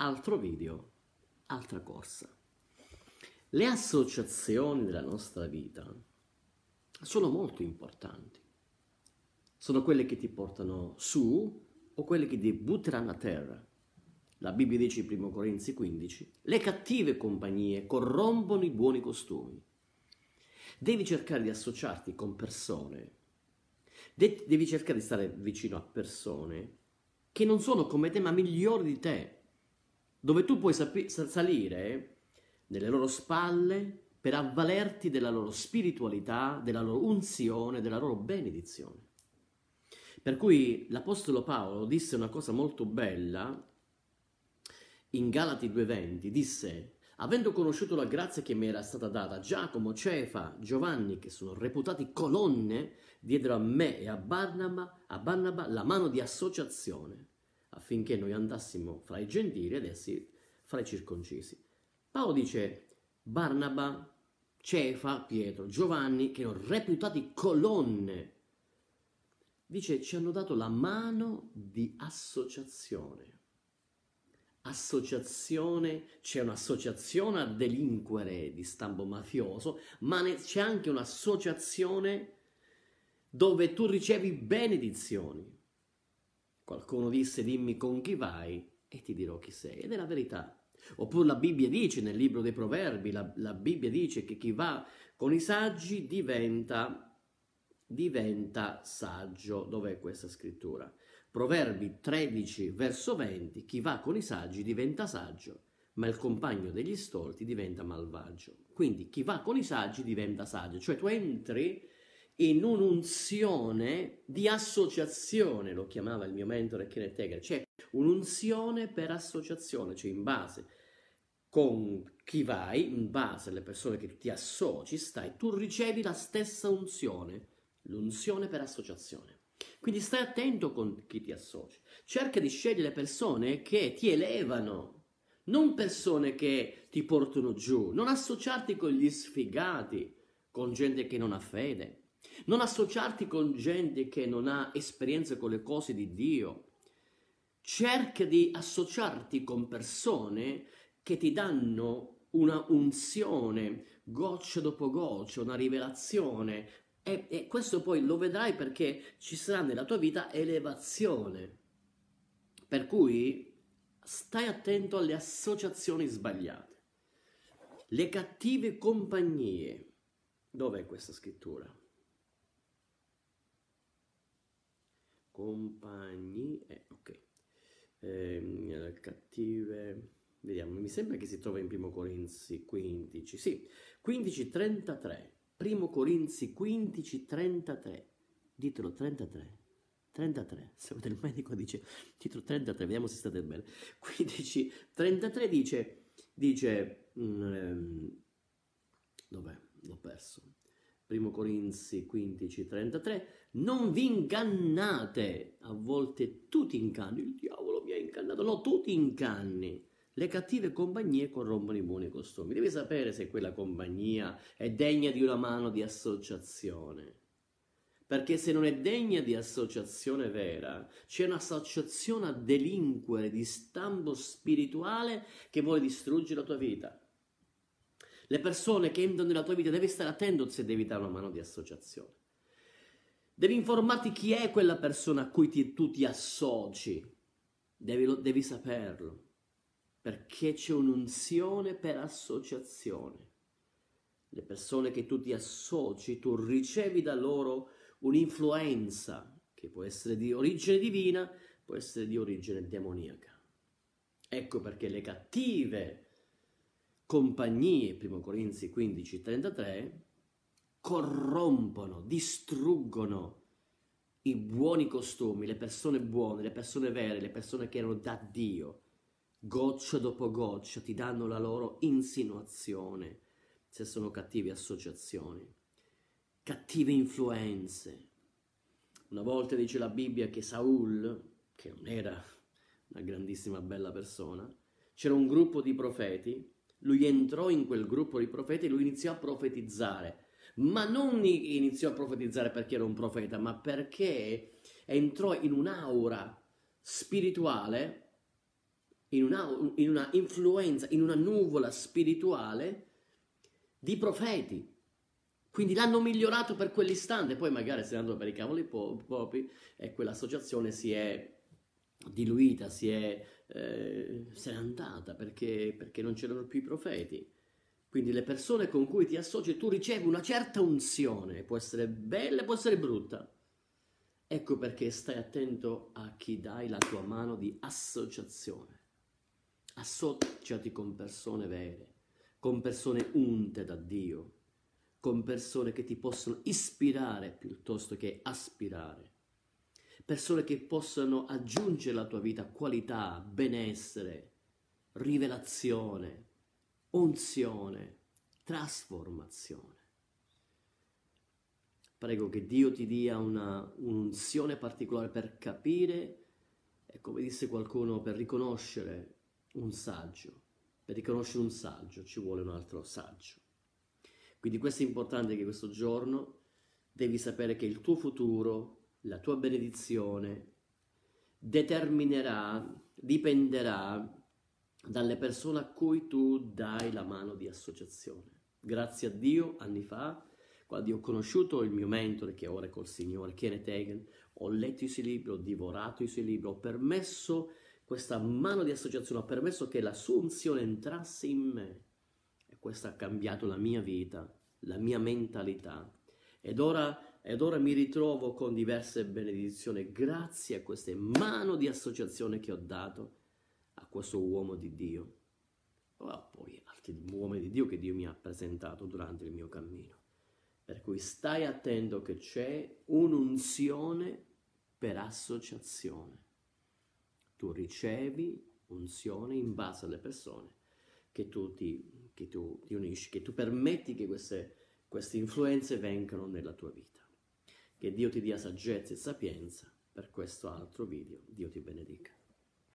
altro video, altra corsa. Le associazioni della nostra vita sono molto importanti. Sono quelle che ti portano su o quelle che ti butteranno a terra. La Bibbia dice in 1 Corinzi 15, le cattive compagnie corrompono i buoni costumi. Devi cercare di associarti con persone, De- devi cercare di stare vicino a persone che non sono come te ma migliori di te dove tu puoi salire nelle loro spalle per avvalerti della loro spiritualità, della loro unzione, della loro benedizione. Per cui l'Apostolo Paolo disse una cosa molto bella in Galati 2.20, disse, avendo conosciuto la grazia che mi era stata data, Giacomo, Cefa, Giovanni, che sono reputati colonne, diedero a me e a Barnaba, a Barnaba la mano di associazione affinché noi andassimo fra i gentili ed essi fra i circoncisi. Paolo dice Barnaba, Cefa, Pietro, Giovanni, che erano reputati colonne. Dice, ci hanno dato la mano di associazione. Associazione, c'è un'associazione a delinquere di stampo mafioso, ma c'è anche un'associazione dove tu ricevi benedizioni. Qualcuno disse dimmi con chi vai e ti dirò chi sei. Ed è la verità. Oppure la Bibbia dice nel libro dei proverbi, la, la Bibbia dice che chi va con i saggi diventa, diventa saggio. Dov'è questa scrittura? Proverbi 13 verso 20, chi va con i saggi diventa saggio, ma il compagno degli stolti diventa malvagio. Quindi chi va con i saggi diventa saggio, cioè tu entri in un'unzione di associazione, lo chiamava il mio mentore Kenneth Hegel, cioè un'unzione per associazione, cioè in base con chi vai, in base alle persone che ti associ, stai, tu ricevi la stessa unzione, l'unzione per associazione. Quindi stai attento con chi ti associ, cerca di scegliere persone che ti elevano, non persone che ti portano giù, non associarti con gli sfigati, con gente che non ha fede, non associarti con gente che non ha esperienza con le cose di Dio. Cerca di associarti con persone che ti danno una unzione, goccia dopo goccia, una rivelazione. E, e questo poi lo vedrai perché ci sarà nella tua vita elevazione. Per cui stai attento alle associazioni sbagliate, le cattive compagnie. Dov'è questa scrittura? compagni eh, ok eh, cattive vediamo mi sembra che si trova in primo Corinzi 15 sì 15 33 primo Corinzi 15 33 ditelo 33 33 salute il medico dice titolo 33 vediamo se state bene 15 33 dice dice mh, mm, ehm, dov'è l'ho perso 1 Corinzi 15, 33, non vi ingannate, a volte tu ti inganni, il diavolo mi ha ingannato, no, tu ti inganni. Le cattive compagnie corrompono i buoni costumi. Devi sapere se quella compagnia è degna di una mano di associazione. Perché se non è degna di associazione vera, c'è un'associazione a delinquere di stampo spirituale che vuole distruggere la tua vita le persone che entrano nella tua vita, devi stare attento se devi dare una mano di associazione. Devi informarti chi è quella persona a cui ti, tu ti associ, devi, devi saperlo, perché c'è un'unzione per associazione. Le persone che tu ti associ, tu ricevi da loro un'influenza che può essere di origine divina, può essere di origine demoniaca. Ecco perché le cattive compagnie, 1 Corinzi 15, 33, corrompono, distruggono i buoni costumi, le persone buone, le persone vere, le persone che erano da Dio. Goccia dopo goccia ti danno la loro insinuazione, se sono cattive associazioni, cattive influenze. Una volta dice la Bibbia che Saul, che non era una grandissima bella persona, c'era un gruppo di profeti lui entrò in quel gruppo di profeti e lui iniziò a profetizzare. Ma non iniziò a profetizzare perché era un profeta, ma perché entrò in un'aura spirituale, in una, in una influenza, in una nuvola spirituale di profeti. Quindi l'hanno migliorato per quell'istante, poi magari se andò per i cavoli propri e quell'associazione si è diluita, si è, eh, se n'è andata perché, perché non c'erano più i profeti. Quindi le persone con cui ti associ tu ricevi una certa unzione, può essere bella, può essere brutta. Ecco perché stai attento a chi dai la tua mano di associazione. Associati con persone vere, con persone unte da Dio, con persone che ti possono ispirare piuttosto che aspirare persone che possano aggiungere alla tua vita qualità, benessere, rivelazione, unzione, trasformazione. Prego che Dio ti dia una, un'unzione particolare per capire e come disse qualcuno per riconoscere un saggio. Per riconoscere un saggio ci vuole un altro saggio. Quindi questo è importante che questo giorno devi sapere che il tuo futuro la tua benedizione determinerà, dipenderà dalle persone a cui tu dai la mano di associazione. Grazie a Dio, anni fa, quando ho conosciuto il mio mentore, che ora è col Signore, Kenneth Hagen, ho letto i suoi libri, ho divorato i suoi libri, ho permesso questa mano di associazione, ho permesso che la sua unzione entrasse in me. E questo ha cambiato la mia vita, la mia mentalità. Ed ora ed ora mi ritrovo con diverse benedizioni grazie a queste mano di associazione che ho dato a questo uomo di Dio, o poi altri uomini di Dio che Dio mi ha presentato durante il mio cammino. Per cui stai attento che c'è un'unzione per associazione. Tu ricevi unzione in base alle persone che tu ti, che tu ti unisci, che tu permetti che queste, queste influenze vengano nella tua vita. Che Dio ti dia saggezza e sapienza per questo altro video. Dio ti benedica.